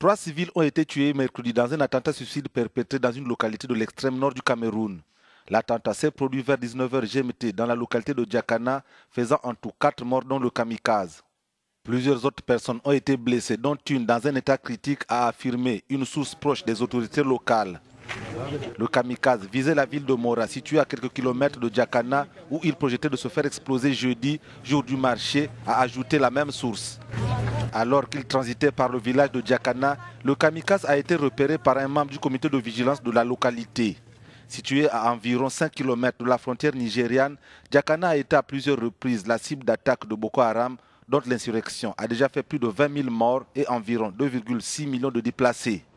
Trois civils ont été tués mercredi dans un attentat suicide perpétré dans une localité de l'extrême nord du Cameroun. L'attentat s'est produit vers 19h GMT dans la localité de Djakana, faisant en tout quatre morts dont le kamikaze. Plusieurs autres personnes ont été blessées, dont une dans un état critique, a affirmé une source proche des autorités locales. Le kamikaze visait la ville de Mora, située à quelques kilomètres de Djakana, où il projetait de se faire exploser jeudi, jour du marché, a ajouté la même source. Alors qu'il transitait par le village de Diakana, le kamikaze a été repéré par un membre du comité de vigilance de la localité. Situé à environ 5 km de la frontière nigériane, Diakana a été à plusieurs reprises la cible d'attaques de Boko Haram, dont l'insurrection a déjà fait plus de 20 000 morts et environ 2,6 millions de déplacés.